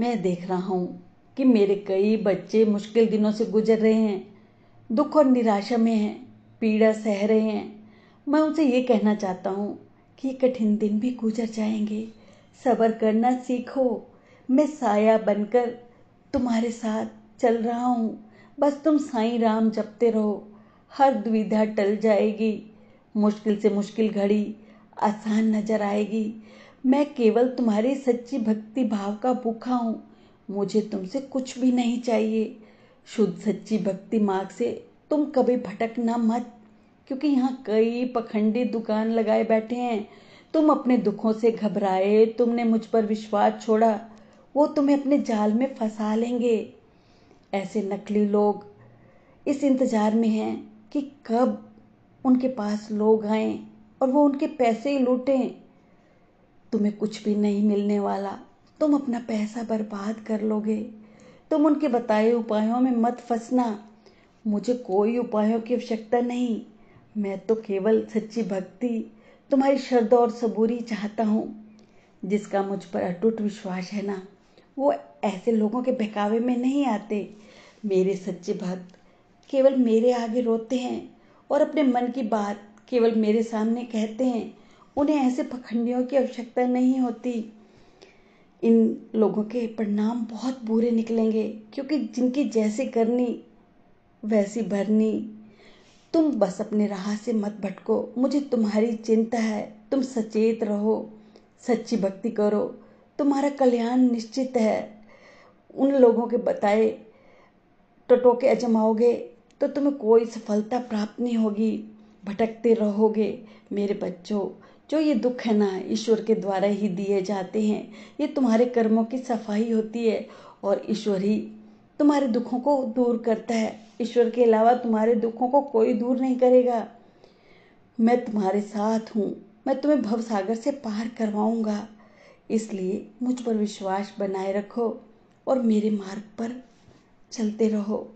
मैं देख रहा हूँ कि मेरे कई बच्चे मुश्किल दिनों से गुजर रहे हैं दुख और निराशा में हैं पीड़ा सह रहे हैं मैं उनसे ये कहना चाहता हूँ कि कठिन दिन भी गुजर जाएंगे सब्र करना सीखो मैं साया बनकर तुम्हारे साथ चल रहा हूँ बस तुम साई राम जपते रहो हर दुविधा टल जाएगी मुश्किल से मुश्किल घड़ी आसान नजर आएगी मैं केवल तुम्हारी सच्ची भक्ति भाव का भूखा हूँ मुझे तुमसे कुछ भी नहीं चाहिए शुद्ध सच्ची भक्ति मार्ग से तुम कभी भटकना मत क्योंकि यहाँ कई पखंडी दुकान लगाए बैठे हैं तुम अपने दुखों से घबराए तुमने मुझ पर विश्वास छोड़ा वो तुम्हें अपने जाल में फंसा लेंगे ऐसे नकली लोग इस इंतज़ार में हैं कि कब उनके पास लोग आएं और वो उनके पैसे ही लूटें तुम्हें कुछ भी नहीं मिलने वाला तुम अपना पैसा बर्बाद कर लोगे तुम उनके बताए उपायों में मत फंसना मुझे कोई उपायों की आवश्यकता नहीं मैं तो केवल सच्ची भक्ति तुम्हारी श्रद्धा और सबूरी चाहता हूँ जिसका मुझ पर अटूट विश्वास है ना वो ऐसे लोगों के बहकावे में नहीं आते मेरे सच्चे भक्त केवल मेरे आगे रोते हैं और अपने मन की बात केवल मेरे सामने कहते हैं उन्हें ऐसे पखंडियों की आवश्यकता नहीं होती इन लोगों के परिणाम बहुत बुरे निकलेंगे क्योंकि जिनकी जैसी करनी वैसी भरनी तुम बस अपने राह से मत भटको मुझे तुम्हारी चिंता है तुम सचेत रहो सच्ची भक्ति करो तुम्हारा कल्याण निश्चित है उन लोगों के बताए टटोके अजमाओगे तो तुम्हें कोई सफलता प्राप्त नहीं होगी भटकते रहोगे मेरे बच्चों जो ये दुख है ना ईश्वर के द्वारा ही दिए जाते हैं ये तुम्हारे कर्मों की सफाई होती है और ईश्वर ही तुम्हारे दुखों को दूर करता है ईश्वर के अलावा तुम्हारे दुखों को कोई दूर नहीं करेगा मैं तुम्हारे साथ हूँ मैं तुम्हें भवसागर से पार करवाऊँगा इसलिए मुझ पर विश्वास बनाए रखो और मेरे मार्ग पर चलते रहो